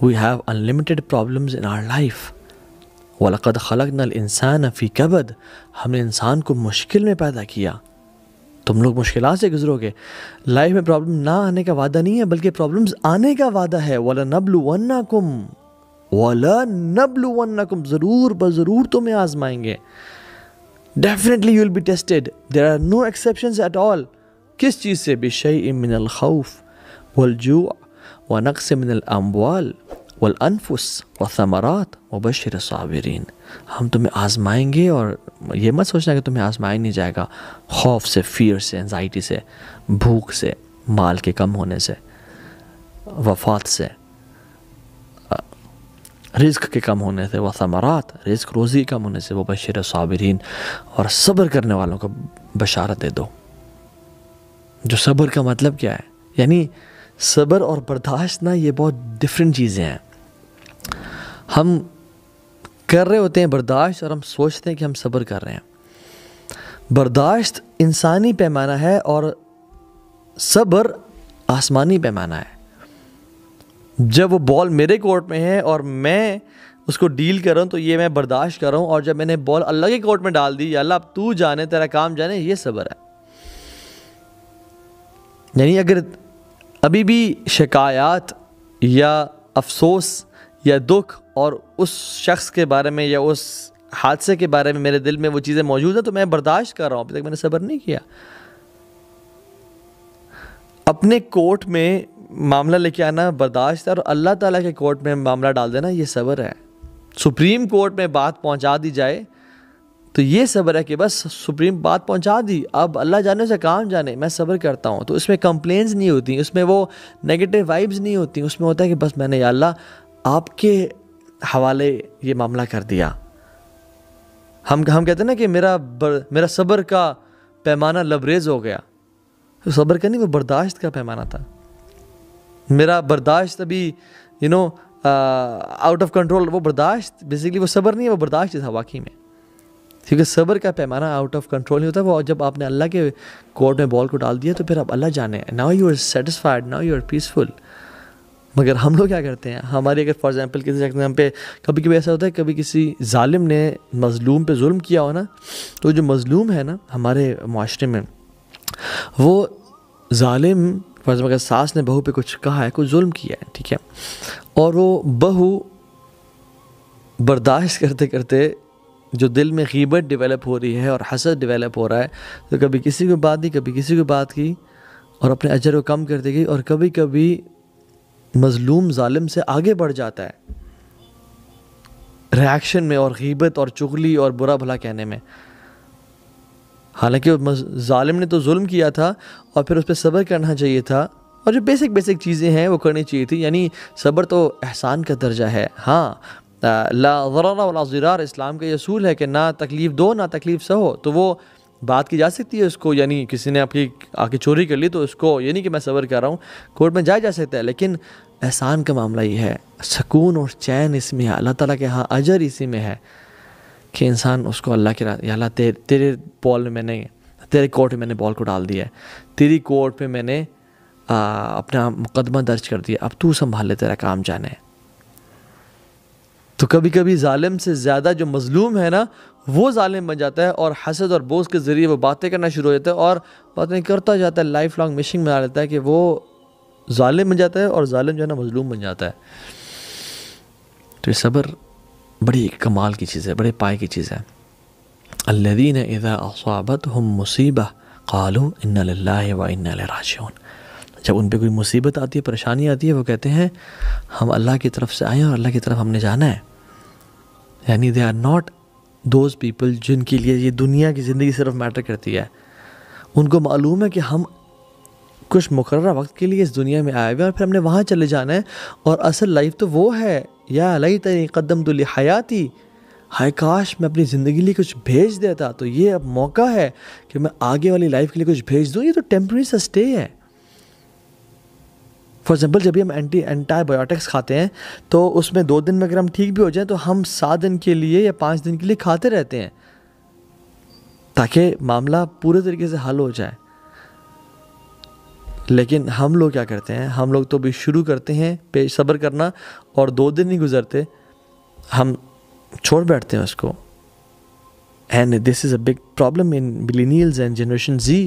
we have unlimited problems in our life वलक़द खलक नल इंसान फ़ी कबद हमने इंसान को मुश्किल में पैदा किया तुम लोग मुश्किल से गुजरोगे लाइफ में प्रॉब्लम ना आने का वादा नहीं है बल्कि प्रॉब्लम्स आने का वादा है वला नबलू वन्ना कुम वला नबलू वन्ना कुम ज़रूर ब ज़रूर तुम्हें आजमाएंगे definitely you will be tested there are no exception at all किस चीज़ से बिशई मिनल खौफ वलजू व नक्स मिनल अम्बाल वल अनफुस व समरात वबशर हम तुम्हें आजमाएंगे और ये मत सोचना कि तुम्हें आजमाया नहीं जाएगा खौफ से फियर से एनजाइटी से भूख से माल के कम होने से वफात से रिस्क के कम होने से व समरात रिस्क रोज़ी कम होने से बशर साबिरीन और सब्र करने वालों को बशारत दे दो जो सब्र का मतलब क्या है यानी सब्र और बर्दाश्त ना ये बहुत डिफरेंट चीज़ें हैं हम कर रहे होते हैं बर्दाश्त और हम सोचते हैं कि हम सब्र कर रहे हैं बर्दाश्त इंसानी पैमाना है और सब्र आसमानी पैमाना है जब वो बॉल मेरे कोर्ट में है और मैं उसको डील कर रहा हूँ तो ये मैं बर्दाश्त कर रहा हूँ और जब मैंने बॉल अल्लाह के कोर्ट में डाल दी अल्लाह अब तू जाने तेरा काम जाने ये सब्र है यानी अगर अभी भी शिकायत या अफसोस या दुख और उस शख्स के बारे में या उस हादसे के बारे में मेरे दिल में वो चीज़ें मौजूद हैं तो मैं बर्दाश्त कर रहा हूँ अभी तक मैंने सब्र नहीं किया अपने कोर्ट में मामला लेके आना बर्दाश्त है और अल्लाह ताला के कोर्ट में मामला डाल देना ये सब्र है सुप्रीम कोर्ट में बात पहुँचा दी जाए तो ये सब्र है कि बस सुप्रीम बात पहुंचा दी अब अल्लाह जाने से काम जाने मैं सब्र करता हूँ तो उसमें कंप्लेंस नहीं होती उसमें वो नेगेटिव वाइब्स नहीं होती उसमें होता है कि बस मैंने अल्लाह आपके हवाले ये मामला कर दिया हम हम कहते हैं ना कि मेरा बर, मेरा सब्र का पैमाना लबरेज हो गया तो सब्र का नहीं वो बर्दाश्त का पैमाना था मेरा बर्दाश्त अभी you know out of control वो बर्दाश्त बेसिकली वो सब्र नहीं है वो बर्दाश्त था वाकई में क्योंकि सब्र का पैमाना आउट ऑफ कंट्रोल नहीं होता वो जब आपने अल्लाह के कोर्ट में बॉल को डाल दिया तो फिर आप अल्लाह जाने now you are satisfied now you are peaceful मगर हम लोग क्या करते हैं हमारी अगर फॉर एग्ज़ाम्पल किसी एग्ज़ाम पे कभी कभी ऐसा होता है कभी किसी ालिम ने मज़लूम पे जुल्म किया हो ना तो जो मज़लूम है ना हमारे माशरे में वो ालिम फॉर एग्ज़ाम्पल अगर सास ने बहू पे कुछ कहा है कुछ जुल्म किया है ठीक है और वो बहू बर्दाश्त करते करते जो दिल में गीबत डेवलप हो रही है और हसद डेवलप हो रहा है तो कभी किसी को बात दी कभी किसी को बात की और अपने अजर को कम करती गई और कभी कभी मज़लूम जालिम से आगे बढ़ जाता है रिएक्शन में और गीबत और चुगली और बुरा भला कहने में हालांकि जालिम ने तो जुल्म किया था और फिर उस पर सब्र करना चाहिए था और जो बेसिक बेसिक चीज़ें हैं वो करनी चाहिए थी यानी सब्र तो एहसान का दर्जा है हाँ ला वरा वाला ज़रार इस्लाम का यह असूल है कि ना तकलीफ़ दो ना तकलीफ़ सहो तो वो बात की जा सकती है उसको यानी किसी ने आपकी आके चोरी कर ली तो उसको ये नहीं कि मैं सबर कर रहा हूँ कोर्ट में जाया जा सकता है लेकिन एहसान का मामला ये है सुकून और चैन इसमें है अल्लाह ताला के यहाँ अजर इसी में है कि इंसान उसको अल्लाह के अल्लाह तेरे तेरे बॉल में मैंने तेरे कोर्ट में मैंने बॉल को डाल दिया है तेरी कोर्ट में मैंने आ, अपना मुकदमा दर्ज कर दिया अब तू संभाल ले तेरा काम जाने तो कभी कभी ालिम से ज़्यादा जो मज़लूम है ना वो ालिम बन जाता है और हसद और बोझ के ज़रिए वो बातें करना शुरू हो जाता है और बातें करता जाता है लाइफ लॉन्ग मिशिंग बना लेता है कि वो ालिम बन जाता है और ालिम जो है ना मजलूम बन जाता है तो सब्र बड़ी कमाल की चीज़ है बड़े पाए की चीज़ है अल्लादीन इज़ा असाबत हम मुसीबा कालू इन्ना व इन्ना जब उन पर कोई मुसीबत आती है परेशानी आती है वो कहते हैं हम अल्लाह की तरफ से आए और अल्लाह की तरफ हमने जाना है यानी they are not those people जिनके लिए ये दुनिया की ज़िंदगी सिर्फ मैटर करती है उनको मालूम है कि हम कुछ मुकर वक्त के लिए इस दुनिया में आए हुए और फिर हमने वहाँ चले जाना है और असल लाइफ तो वो है या अलई तरी कदम तो हयाती हाय काश मैं अपनी ज़िंदगी लिए कुछ भेज देता तो ये अब मौका है कि मैं आगे वाली लाइफ के लिए कुछ भेज दूँ ये तो टेम्प्रेरी सस्टे है फॉर एग्जाम्पल जब भी हम एंटी एंटाबायोटिक्स खाते हैं तो उसमें दो दिन में अगर हम ठीक भी हो जाएं तो हम सात दिन के लिए या पाँच दिन के लिए खाते रहते हैं ताकि मामला पूरे तरीके से हल हो जाए लेकिन हम लोग क्या करते हैं हम लोग तो भी शुरू करते हैं पेश सब्र करना और दो दिन नहीं गुजरते हम छोड़ बैठते हैं उसको and this is a big problem in millennials and generation Z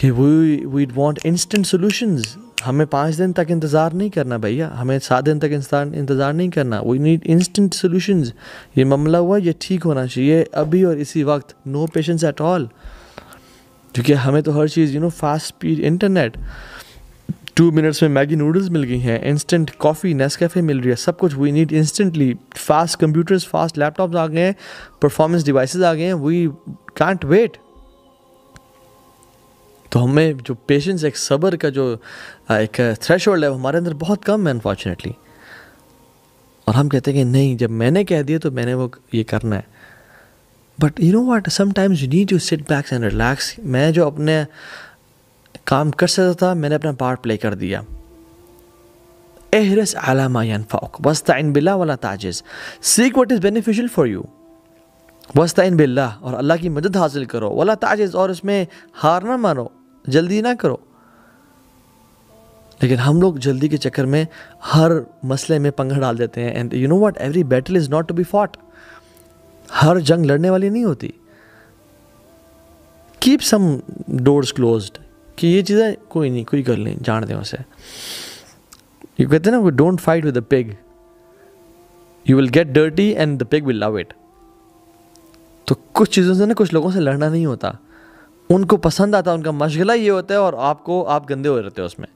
कि we we want instant solutions हमें पाँच दिन तक इंतज़ार नहीं करना भैया हमें सात दिन तक इंतज़ार नहीं करना वी नीड इंस्टेंट सोल्यूशंस ये मामला हुआ ये ठीक होना चाहिए अभी और इसी वक्त नो पेशेंस एट ऑल क्योंकि हमें तो हर चीज़ you know fast speed internet two minutes में मैगी नूडल्स मिल गई हैं इंस्टेंट कॉफ़ी नेस्कैफ़े मिल रही है सब कुछ we need instantly fast computers fast laptops आ गए हैं परफॉर्मेंस डिवाइसेस आ गए हैं वी कांट वेट तो हमें जो पेशेंस एक सब्र का जो एक थ्रेश है हमारे अंदर बहुत कम है अनफॉर्चुनेटली और हम कहते हैं कि नहीं जब मैंने कह दिया तो मैंने वो ये करना है but you know what sometimes you need you sit backs and relax मैं जो अपने काम कर सकता था मैंने अपना पार्ट प्ले कर दिया एहरस आलामायन फ़ाक इन बिल्ला वाला ताजिज़ seek what is beneficial for you इन बिल्ला और अल्लाह की मदद हासिल करो वाला ताजिज़ और उसमें हार ना मानो जल्दी ना करो लेकिन हम लोग जल्दी के चक्कर में हर मसले में पंगा डाल देते हैं and you know what every battle is not to be fought हर जंग लड़ने वाली नहीं होती कीप सम डोर्स क्लोज कि ये चीज़ें कोई नहीं कोई कर नहीं जान दें उसे यू कहते हैं ना don't fight with the pig you will get dirty and the pig will love it तो कुछ चीज़ों से ना कुछ लोगों से लड़ना नहीं होता उनको पसंद आता है उनका मशगला ये होता है और आपको आप गंदे हो रहते हो उसमें